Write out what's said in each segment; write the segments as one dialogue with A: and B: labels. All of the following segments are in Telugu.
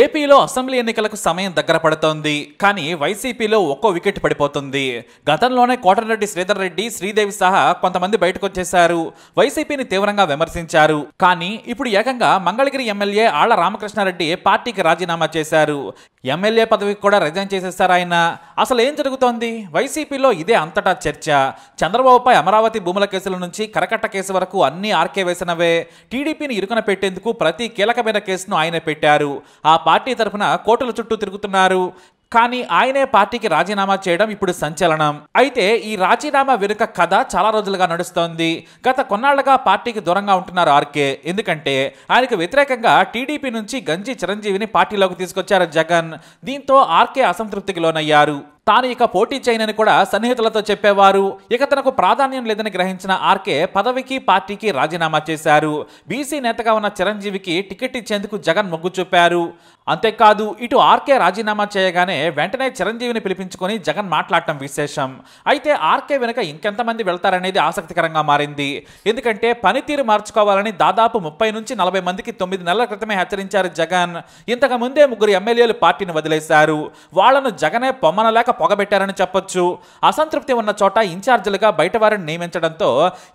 A: ఏపీలో అసెంబ్లీ ఎన్నికలకు సమయం దగ్గర పడుతోంది కానీ వైసీపీలో ఒక్కో వికెట్ పడిపోతుంది గతంలోనే కోటరెడ్డి శ్రీధర్ రెడ్డి శ్రీదేవి సహా కొంతమంది బయటకు వచ్చేశారు వైసీపీని తీవ్రంగా విమర్శించారు కానీ ఇప్పుడు ఏకంగా మంగళగిరి ఎమ్మెల్యే ఆళ్ల రామకృష్ణారెడ్డి పార్టీకి రాజీనామా చేశారు ఎమ్మెల్యే పదవికి కూడా రిజైన్ చేసేస్తారు ఆయన అసలు ఏం జరుగుతోంది వైసీపీలో ఇదే అంతటా చర్చ చంద్రబాబుపై అమరావతి భూముల కేసుల నుంచి కరకట్ట కేసు వరకు అన్ని ఆర్కే వేసినవే టీడీపీని ఇరుకున పెట్టేందుకు ప్రతి కీలకమైన కేసును ఆయన పెట్టారు ఆ పార్టీ తరఫున కోటల చుట్టూ తిరుగుతున్నారు కానీ ఆయనే పార్టీకి రాజీనామా చేయడం ఇప్పుడు సంచలనం అయితే ఈ రాజీనామా వెనుక కథ చాలా రోజులుగా నడుస్తోంది గత కొన్నాళ్లుగా పార్టీకి దూరంగా ఉంటున్నారు ఆర్కే ఎందుకంటే ఆయనకు వ్యతిరేకంగా టీడీపీ నుంచి గంజి చిరంజీవిని పార్టీలోకి తీసుకొచ్చారు జగన్ దీంతో ఆర్కే అసంతృప్తికి లోనయ్యారు తాను ఇక పోటీ చేయనని కూడా సన్నిహితులతో చెప్పేవారు ఇక తనకు ప్రాధాన్యం లేదని గ్రహించిన ఆర్కే పదవికి పార్టీకి రాజీనామా చేశారు బీసీ నేతగా ఉన్న చిరంజీవికి టికెట్ ఇచ్చేందుకు జగన్ మొగ్గు చూపారు అంతేకాదు ఇటు ఆర్కే రాజీనామా చేయగానే వెంటనే చిరంజీవిని పిలిపించుకొని జగన్ మాట్లాడటం విశేషం అయితే ఆర్కే వెనుక ఇంకెంతమంది వెళ్తారనేది ఆసక్తికరంగా మారింది ఎందుకంటే పనితీరు మార్చుకోవాలని దాదాపు ముప్పై నుంచి నలభై మందికి తొమ్మిది నెలల క్రితమే హెచ్చరించారు జగన్ ఇంతకు ముందే ముగ్గురు ఎమ్మెల్యేలు పార్టీని వదిలేశారు వాళ్లను జగనే పొమ్మనలేక శాఖ పొగబెట్టారని చెప్పొచ్చు అసంతృప్తి ఉన్న చోట ఇన్ఛార్జీలుగా బయట వారిని నియమించడంతో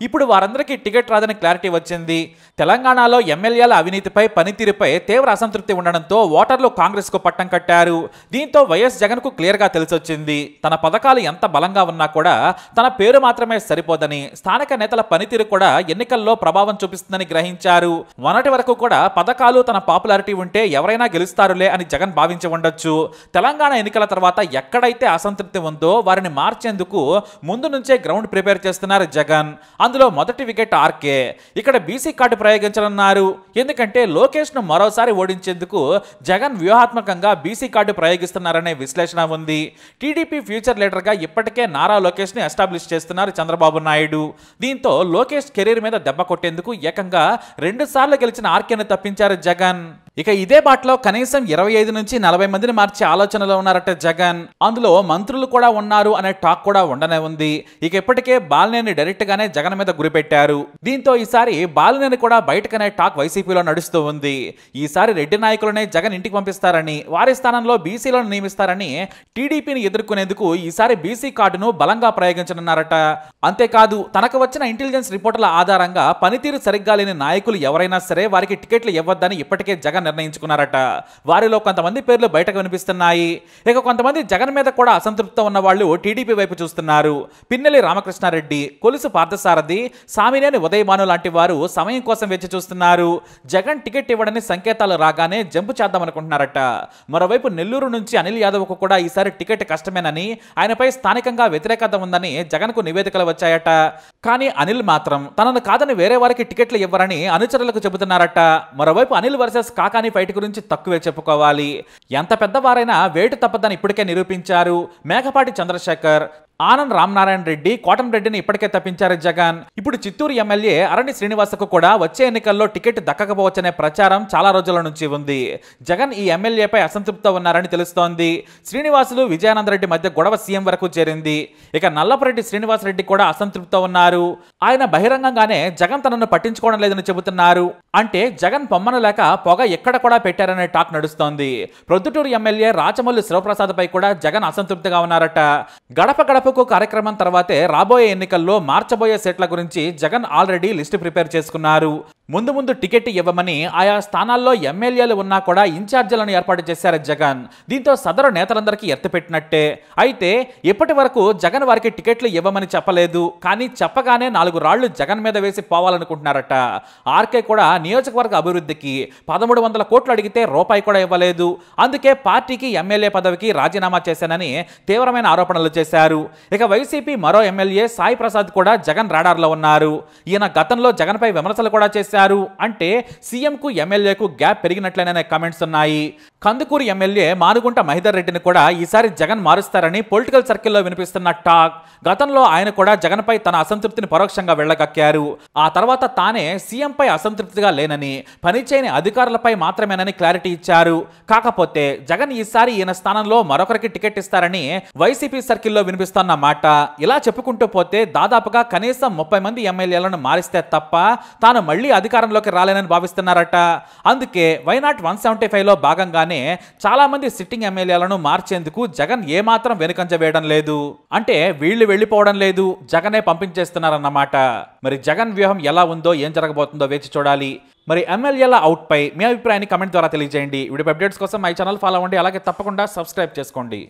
A: ఇప్పుడు వారందరికీ టికెట్ రాదని క్లారిటీ వచ్చింది తెలంగాణలో ఎమ్మెల్యేల అవినీతిపై పనితీరుపై తీవ్ర అసంతృప్తి ఉండడంతో ఓటర్లు కాంగ్రెస్కు పట్టం కట్టారు దీంతో వైఎస్ జగన్కు క్లియర్గా తెలిసొచ్చింది తన పథకాలు ఎంత బలంగా ఉన్నా కూడా తన పేరు మాత్రమే సరిపోదని స్థానిక నేతల పనితీరు కూడా ఎన్నికల్లో ప్రభావం చూపిస్తుందని గ్రహించారు మొన్నటి వరకు కూడా పథకాలు తన పాపులారిటీ ఉంటే ఎవరైనా గెలుస్తారులే అని జగన్ భావించి ఉండొచ్చు తెలంగాణ ఎన్నికల తర్వాత ఎక్కడైతే ఎవరికైతే అసంతృప్తి ఉందో వారిని మార్చేందుకు ముందు నుంచే గ్రౌండ్ ప్రిపేర్ చేస్తున్నారు జగన్ అందులో మొదటి వికెట్ ఆర్కే ఇక్కడ బీసీ కార్డు ప్రయోగించాలన్నారు ఎందుకంటే లోకేష్ను మరోసారి ఓడించేందుకు జగన్ వ్యూహాత్మకంగా బీసీ కార్డు ప్రయోగిస్తున్నారనే విశ్లేషణ ఉంది టీడీపీ ఫ్యూచర్ లీడర్గా ఇప్పటికే నారా లోకేష్ని ఎస్టాబ్లిష్ చేస్తున్నారు చంద్రబాబు నాయుడు దీంతో లోకేష్ కెరీర్ మీద దెబ్బ కొట్టేందుకు ఏకంగా రెండుసార్లు గెలిచిన ఆర్కేను తప్పించారు జగన్ ఇక ఇదే బాటలో కనీసం ఇరవై ఐదు నుంచి నలభై మందిని మార్చే ఆలోచనలో ఉన్నారట జగన్ అందులో మంత్రులు కూడా ఉన్నారు అనే టాక్ కూడా ఉండనే ఉంది ఇక ఇప్పటికే బాలినేని గానే జగన్ మీద గురిపెట్టారు దీంతో ఈసారి బాలినేని కూడా బయటకనే టాక్ వైసీపీలో నడుస్తూ ఉంది ఈసారి రెడ్డి నాయకులనే జగన్ ఇంటికి పంపిస్తారని వారి స్థానంలో బీసీలను నియమిస్తారని టీడీపీని ఎదుర్కొనేందుకు ఈసారి బీసీ కార్డును బలంగా ప్రయోగించనున్నారట అంతేకాదు తనకు వచ్చిన ఇంటెలిజెన్స్ రిపోర్టుల ఆధారంగా పనితీరు సరిగ్గా లేని నాయకులు ఎవరైనా సరే వారికి టికెట్లు ఇవ్వద్దని ఇప్పటికే జగన్ నిర్ణయించుకున్నారట వారిలో కొంతమంది పేర్లు బయటకు వినిపిస్తున్నాయి ఇక కొంతమంది జగన్ మీద కూడా కూడా అసంతృప్త ఉన్న వాళ్ళు టీడీపీ వైపు చూస్తున్నారు పిన్నెలి రామకృష్ణారెడ్డి కొలుసు పార్థసారథి సామినేని ఉదయమాను లాంటి వారు సమయం కోసం వేచి చూస్తున్నారు జగన్ టికెట్ ఇవ్వడని సంకేతాలు రాగానే జంపు చేద్దామనుకుంటున్నారట మరోవైపు నెల్లూరు నుంచి అనిల్ యాదవ్కు కూడా ఈసారి టికెట్ కష్టమేనని ఆయనపై స్థానికంగా వ్యతిరేకత ఉందని జగన్కు నివేదికలు వచ్చాయట కానీ అనిల్ మాత్రం తనను కాదని వేరే వారికి టికెట్లు ఇవ్వరని అనుచరులకు చెబుతున్నారట మరోవైపు అనిల్ వర్సెస్ కాకాని ఫైట్ గురించి తక్కువే చెప్పుకోవాలి ఎంత పెద్దవారైనా వేటు తప్పదని ఇప్పటికే నిరూపించారు మేఘపాటి మేకపాటి చంద్రశేఖర్ ఆనంద్ రామనారాయణ రెడ్డి కోటంరెడ్డిని ఇప్పటికే తప్పించారు జగన్ ఇప్పుడు చిత్తూరు ఎమ్మెల్యే అరణి శ్రీనివాసకు కూడా వచ్చే ఎన్నికల్లో టికెట్ దక్కకపోవచ్చనే ప్రచారం చాలా రోజుల నుంచి ఉంది జగన్ ఈ ఎమ్మెల్యేపై అసంతృప్త ఉన్నారని తెలుస్తోంది శ్రీనివాసులు విజయానందరెడ్డి మధ్య గొడవ సీఎం వరకు చేరింది ఇక నల్లపరెడ్డి శ్రీనివాసరెడ్డి కూడా అసంతృప్త ఉన్నారు ఆయన బహిరంగంగానే జగన్ తనను పట్టించుకోవడం లేదని చెబుతున్నారు అంటే జగన్ పొమ్మనలేక పొగ ఎక్కడ కూడా పెట్టారనే టాక్ నడుస్తోంది ప్రొద్దుటూరు ఎమ్మెల్యే రాచమల్లి శివప్రసాద్ పై కూడా జగన్ అసంతృప్తిగా ఉన్నారట గడప గడపకు కార్యక్రమం తర్వాతే రాబోయే ఎన్నికల్లో మార్చబోయే సీట్ల గురించి జగన్ ఆల్రెడీ లిస్టు ప్రిపేర్ చేసుకున్నారు ముందు ముందు టికెట్ ఇవ్వమని ఆయా స్థానాల్లో ఎమ్మెల్యేలు ఉన్నా కూడా ఇన్ఛార్జీలను ఏర్పాటు చేశారు జగన్ దీంతో సదరు నేతలందరికీ ఎత్తపెట్టినట్టే అయితే ఇప్పటి వరకు జగన్ వారికి టికెట్లు ఇవ్వమని చెప్పలేదు కానీ చెప్పగానే నాలుగు రాళ్లు జగన్ మీద వేసి పోవాలనుకుంటున్నారట ఆర్కే కూడా నియోజకవర్గ అభివృద్ధికి పదమూడు వందల కోట్లు అడిగితే రూపాయి కూడా ఇవ్వలేదు అందుకే పార్టీకి ఎమ్మెల్యే పదవికి రాజీనామా చేశానని తీవ్రమైన ఆరోపణలు చేశారు ఇక వైసీపీ మరో ఎమ్మెల్యే సాయి ప్రసాద్ కూడా జగన్ రాడార్లో ఉన్నారు ఈయన గతంలో జగన్పై విమర్శలు కూడా చేశారు చేశారు అంటే సీఎంకు ఎమ్మెల్యేకు గ్యాప్ పెరిగినట్లేననే కమెంట్స్ ఉన్నాయి కందుకూరు ఎమ్మెల్యే మానుగుంట మహిదర్ రెడ్డిని కూడా ఈసారి జగన్ మారుస్తారని పొలిటికల్ సర్కిల్లో వినిపిస్తున్న టాక్ గతంలో ఆయన కూడా జగన్పై తన అసంతృప్తిని పరోక్షంగా వెళ్ళగక్కారు ఆ తర్వాత తానే సీఎంపై అసంతృప్తిగా లేనని పనిచేయని అధికారులపై మాత్రమేనని క్లారిటీ ఇచ్చారు కాకపోతే జగన్ ఈసారి ఈయన స్థానంలో మరొకరికి టికెట్ ఇస్తారని వైసీపీ సర్కిల్లో వినిపిస్తున్న మాట ఇలా చెప్పుకుంటూ పోతే దాదాపుగా కనీసం ముప్పై మంది ఎమ్మెల్యేలను మారిస్తే తప్ప తాను మళ్లీ అధికారంలోకి రాలేనని భావిస్తున్నారట అందుకే వైనాట్ వన్ సెవెంటీ లో భాగంగానే విషయంలోనే చాలామంది సిట్టింగ్ ఎమ్మెల్యేలను మార్చేందుకు జగన్ ఏమాత్రం వెనుకంజ వేయడం లేదు అంటే వీళ్ళు వెళ్ళిపోవడం లేదు జగనే పంపించేస్తున్నారన్నమాట మరి జగన్ వ్యూహం ఎలా ఉందో ఏం జరగబోతుందో వేచి చూడాలి మరి ఎమ్మెల్యేల అవుట్పై మీ అభిప్రాయాన్ని కమెంట్ ద్వారా తెలియజేయండి వీడియో అప్డేట్స్ కోసం మై ఛానల్ ఫాలో అవ్వండి అలాగే తప్పకుండా సబ్స్క్రైబ్ చేసుకోండి